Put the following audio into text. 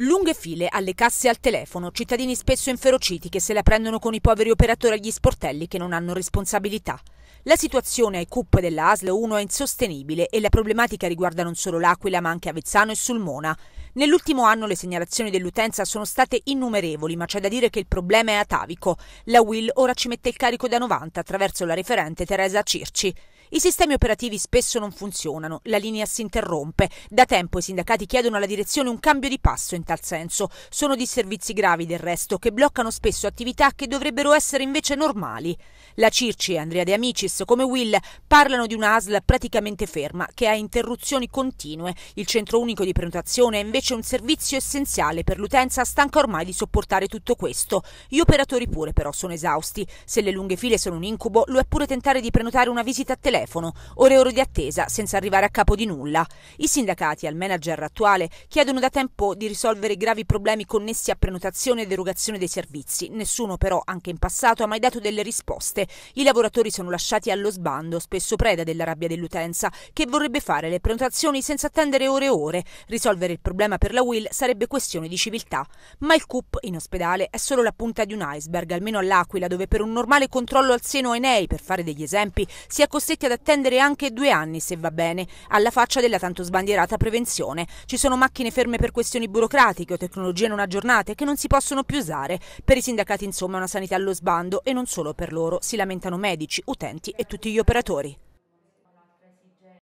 Lunghe file alle casse al telefono, cittadini spesso inferociti che se la prendono con i poveri operatori agli sportelli che non hanno responsabilità. La situazione ai CUP della ASL 1 è insostenibile e la problematica riguarda non solo l'Aquila ma anche Avezzano e Sulmona. Nell'ultimo anno le segnalazioni dell'utenza sono state innumerevoli, ma c'è da dire che il problema è atavico. La Will ora ci mette il carico da 90 attraverso la referente Teresa Circi. I sistemi operativi spesso non funzionano, la linea si interrompe. Da tempo i sindacati chiedono alla direzione un cambio di passo in tal senso. Sono disservizi gravi del resto che bloccano spesso attività che dovrebbero essere invece normali. La Circi e Andrea De Amicis, come Will, parlano di una ASL praticamente ferma che ha interruzioni continue. Il centro unico di prenotazione è invece invece un servizio essenziale per l'utenza stanca ormai di sopportare tutto questo. Gli operatori pure però sono esausti. Se le lunghe file sono un incubo, lo è pure tentare di prenotare una visita a telefono, ore e ore di attesa senza arrivare a capo di nulla. I sindacati al manager attuale chiedono da tempo di risolvere i gravi problemi connessi a prenotazione ed erogazione dei servizi. Nessuno però, anche in passato, ha mai dato delle risposte. I lavoratori sono lasciati allo sbando, spesso preda della rabbia dell'utenza, che vorrebbe fare le prenotazioni senza attendere ore e ore. Risolvere il problema problema per la Will sarebbe questione di civiltà, ma il CUP in ospedale è solo la punta di un iceberg, almeno all'Aquila, dove per un normale controllo al seno Enei, per fare degli esempi, si è costretti ad attendere anche due anni, se va bene, alla faccia della tanto sbandierata prevenzione. Ci sono macchine ferme per questioni burocratiche o tecnologie non aggiornate che non si possono più usare. Per i sindacati, insomma, una sanità allo sbando e non solo per loro, si lamentano medici, utenti e tutti gli operatori.